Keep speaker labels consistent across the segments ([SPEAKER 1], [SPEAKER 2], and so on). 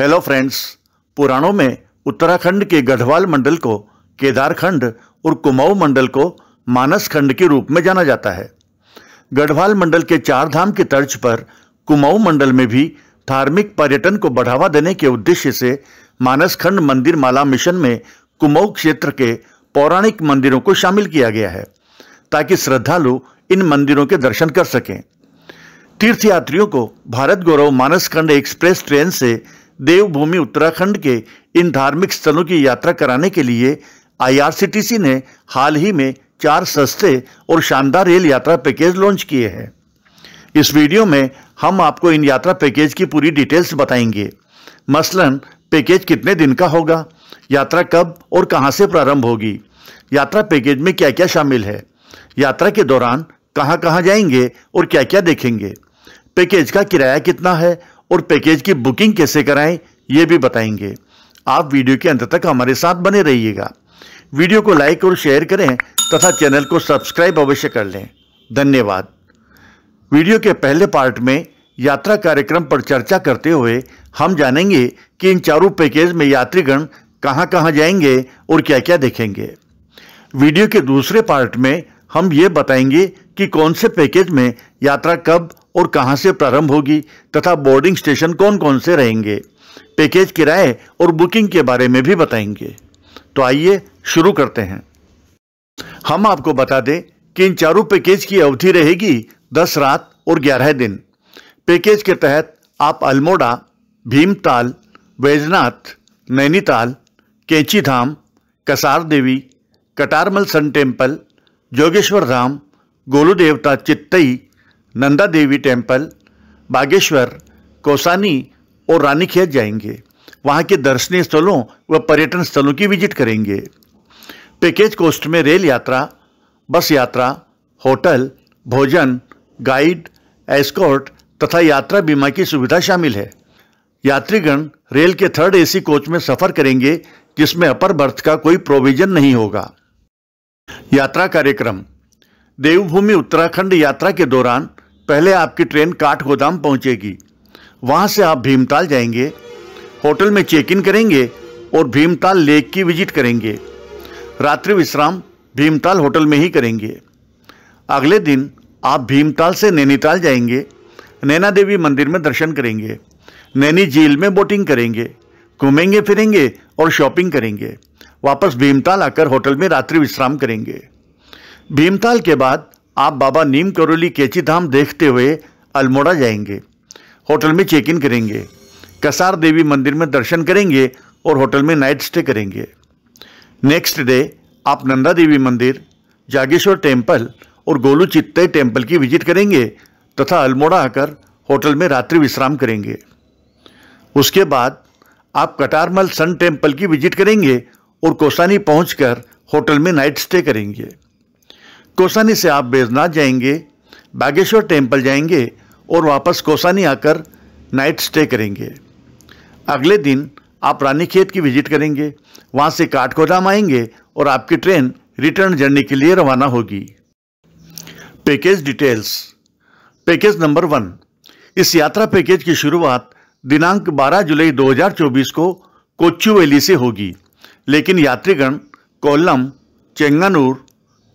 [SPEAKER 1] hello friends पुराणों में उत्तराखंड के गढ़वाल मंडल को केदारखंड और कुमाऊ मंडल को मानस खंड के रूप में जाना जाता है गढ़वाल मंडल के चार धाम के तर्ज पर कुमाऊ मंडल में भी धार्मिक पर्यटन को बढ़ावा देने के उद्देश्य से मानस खंड मंदिर माला मिशन में कुमाऊ क्षेत्र के पौराणिक मंदिरों को शामिल किया गया है ताकि श्रद्धालु इन मंदिरों के दर्शन कर सकें तीर्थयात्रियों को भारत गौरव मानस खंड एक्सप्रेस ट्रेन से देवभूमि उत्तराखंड के इन धार्मिक स्थलों की यात्रा कराने के लिए आईआरसीटीसी ने हाल ही में चार सस्ते और शानदार रेल यात्रा पैकेज लॉन्च किए हैं इस वीडियो में हम आपको इन यात्रा पैकेज की पूरी डिटेल्स बताएंगे मसलन पैकेज कितने दिन का होगा यात्रा कब और कहां से प्रारंभ होगी यात्रा पैकेज में क्या क्या शामिल है यात्रा के दौरान कहां कहां जाएंगे और क्या क्या देखेंगे पैकेज का किराया कितना है और पैकेज की बुकिंग कैसे कराएं ये भी बताएंगे आप वीडियो के अंत तक हमारे साथ बने रहिएगा वीडियो को लाइक और शेयर करें तथा चैनल को सब्सक्राइब अवश्य कर लें धन्यवाद वीडियो के पहले पार्ट में यात्रा कार्यक्रम पर चर्चा करते हुए हम जानेंगे कि इन चारों पैकेज में यात्रीगण कहां कहां जाएंगे और क्या क्या देखेंगे वीडियो के दूसरे पार्ट में हम ये बताएंगे कि कौन से पैकेज में यात्रा कब और कहाँ से प्रारंभ होगी तथा बोर्डिंग स्टेशन कौन कौन से रहेंगे पैकेज किराए और बुकिंग के बारे में भी बताएंगे तो आइए शुरू करते हैं हम आपको बता दें कि इन चारों पैकेज की अवधि रहेगी दस रात और ग्यारह दिन पैकेज के तहत आप Almora Bhimtal Baijnath Nainital Kainchi Dham Kasar Devi Katarmal sun temple Jogeshwar Dham Golu Devta Chitai Nanda Devi temple Bageshwar Kausani और रानीखेत जाएंगे वहाँ के दर्शनीय स्थलों व पर्यटन स्थलों की विजिट करेंगे पैकेज कोस्ट में रेल यात्रा बस यात्रा होटल भोजन गाइड एस्कॉर्ट तथा यात्रा बीमा की सुविधा शामिल है यात्रीगण रेल के थर्ड एसी कोच में सफ़र करेंगे जिसमें अपर बर्थ का कोई प्रोविजन नहीं होगा यात्रा कार्यक्रम देवभूमि उत्तराखंड यात्रा के दौरान पहले आपकी ट्रेन काठ गोदाम पहुँचेगी वहाँ से आप भीमताल जाएंगे होटल में चेक इन करेंगे और भीमताल लेक की विजिट करेंगे रात्रि विश्राम भीमताल होटल में ही करेंगे अगले दिन आप भीमताल से नैनीताल जाएंगे नैना देवी मंदिर में दर्शन करेंगे नैनी झील में बोटिंग करेंगे घूमेंगे फिरेंगे और शॉपिंग करेंगे वापस भीमताल आकर होटल में रात्रि विश्राम करेंगे भीमताल के बाद आप बाबा नीम करोली केची धाम देखते हुए अल्मोड़ा जाएंगे होटल में चेक इन करेंगे कसार देवी मंदिर में दर्शन करेंगे और होटल में नाइट स्टे करेंगे नेक्स्ट डे आप नंदा देवी मंदिर जागेश्वर टेम्पल और गोलू चित्तई टेम्पल की विजिट करेंगे तथा अल्मोड़ा आकर होटल में रात्रि विश्राम करेंगे उसके बाद आप कटारमल सन टेम्पल की विजिट करेंगे और कोसानी पहुंचकर होटल में नाइट स्टे करेंगे कोसानी से आप बैजनाथ जाएंगे बागेश्वर टेम्पल जाएंगे और वापस कोसानी आकर नाइट स्टे करेंगे अगले दिन आप रानीखेत की विजिट करेंगे वहाँ से काठगोदाम आएंगे और आपकी ट्रेन रिटर्न जर्नी के लिए रवाना होगी package details package number one इस यात्रा पैकेज की शुरुआत दिनांक 12 जुलाई 2024 को कोच्चुवेली से होगी लेकिन यात्रीगण Kollam Chengannur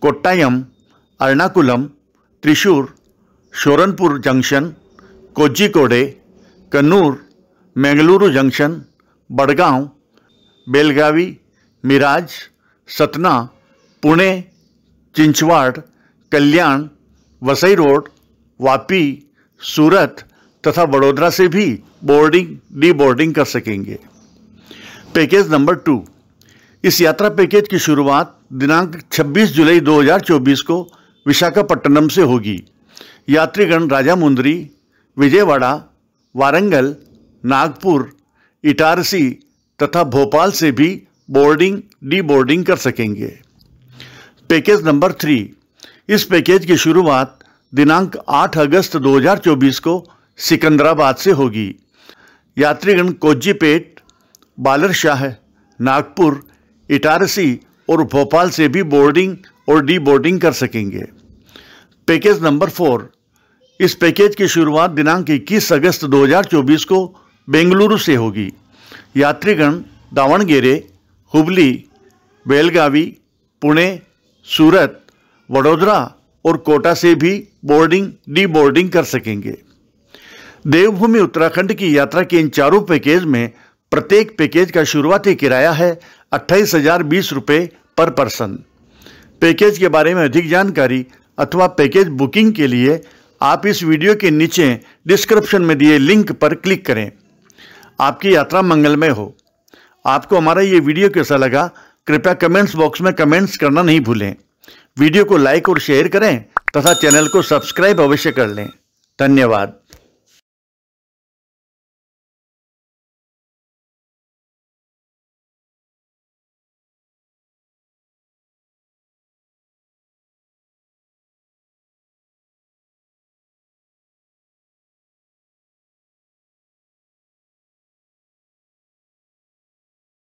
[SPEAKER 1] Kottayam Ernakulam Thrissur Shoranur junction Kozhikode Kannur Mangaluru junction Badgaon Belagavi Miraj Satna Pune Chinchwad Kalyan Vasai road Vapi Surat तथा वडोदरा से भी बोर्डिंग डी बोर्डिंग कर सकेंगे पैकेज नंबर टू इस यात्रा पैकेज की शुरुआत दिनांक 26 जुलाई 2024 को विशाखापट्टनम से होगी यात्रीगण राजा मुंदरी विजयवाड़ा वारंगल नागपुर इटारसी तथा भोपाल से भी बोर्डिंग डी बोर्डिंग कर सकेंगे पैकेज नंबर थ्री इस पैकेज की शुरुआत दिनांक 8 अगस्त 2024 को सिकंदराबाद से होगी यात्रीगण कोजीपेट बालरशाह नागपुर इटारसी और भोपाल से भी बोर्डिंग और डी बोर्डिंग कर सकेंगे पैकेज नंबर फोर इस पैकेज की शुरुआत दिनांक 21 अगस्त 2024 को बेंगलुरु से होगी यात्रीगण दावणगेरे हुबली बेलगावी पुणे सूरत वडोदरा और कोटा से भी बोर्डिंग डी बोर्डिंग कर सकेंगे देवभूमि उत्तराखंड की यात्रा के इन चारों पैकेज में प्रत्येक पैकेज का शुरुआती किराया है अट्ठाईस हजार बीस रुपये पर पर्सन पैकेज के बारे में अधिक जानकारी अथवा पैकेज बुकिंग के लिए आप इस वीडियो के नीचे डिस्क्रिप्शन में दिए लिंक पर क्लिक करें आपकी यात्रा मंगलमय हो आपको हमारा ये वीडियो कैसा लगा कृपया कमेंट्स बॉक्स में कमेंट्स करना नहीं भूलें वीडियो को लाइक और शेयर करें तथा चैनल को सब्सक्राइब अवश्य कर लें धन्यवाद